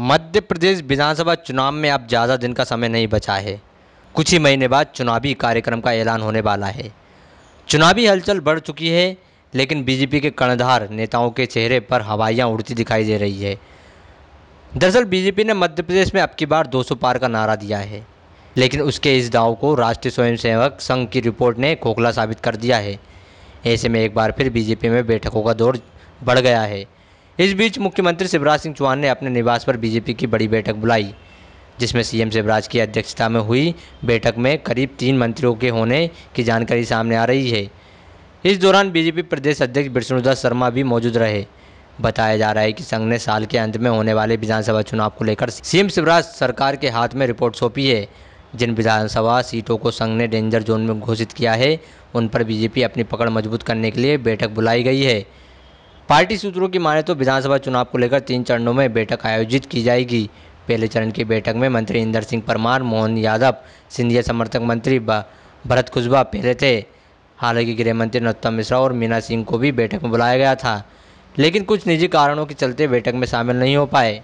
मध्य प्रदेश विधानसभा चुनाव में अब ज़्यादा दिन का समय नहीं बचा है कुछ ही महीने बाद चुनावी कार्यक्रम का ऐलान होने वाला है चुनावी हलचल बढ़ चुकी है लेकिन बीजेपी के कर्णधार नेताओं के चेहरे पर हवाइयाँ उड़ती दिखाई दे रही है दरअसल बीजेपी ने मध्य प्रदेश में अब की बार 200 पार का नारा दिया है लेकिन उसके इस दाव को राष्ट्रीय स्वयंसेवक संघ की रिपोर्ट ने खोखला साबित कर दिया है ऐसे में एक बार फिर बीजेपी में बैठकों का दौर बढ़ गया है इस बीच मुख्यमंत्री शिवराज सिंह चौहान ने अपने निवास पर बीजेपी की बड़ी बैठक बुलाई जिसमें सीएम शिवराज की अध्यक्षता में हुई बैठक में करीब तीन मंत्रियों के होने की जानकारी सामने आ रही है इस दौरान बीजेपी प्रदेश अध्यक्ष विष्णुदास शर्मा भी मौजूद रहे बताया जा रहा है कि संघ ने साल के अंत में होने वाले विधानसभा चुनाव को लेकर सीएम शिवराज सरकार के हाथ में रिपोर्ट सौंपी है जिन विधानसभा सीटों को संघ ने डेंजर जोन में घोषित किया है उन पर बीजेपी अपनी पकड़ मजबूत करने के लिए बैठक बुलाई गई है पार्टी सूत्रों की माने तो विधानसभा चुनाव को लेकर तीन चरणों में बैठक आयोजित की जाएगी पहले चरण की बैठक में मंत्री इंदर सिंह परमार मोहन यादव सिंधिया समर्थक मंत्री भरत खुशबा पहले थे हालांकि गृह मंत्री नरोत्तम मिश्रा और मीना सिंह को भी बैठक में बुलाया गया था लेकिन कुछ निजी कारणों के चलते बैठक में शामिल नहीं हो पाए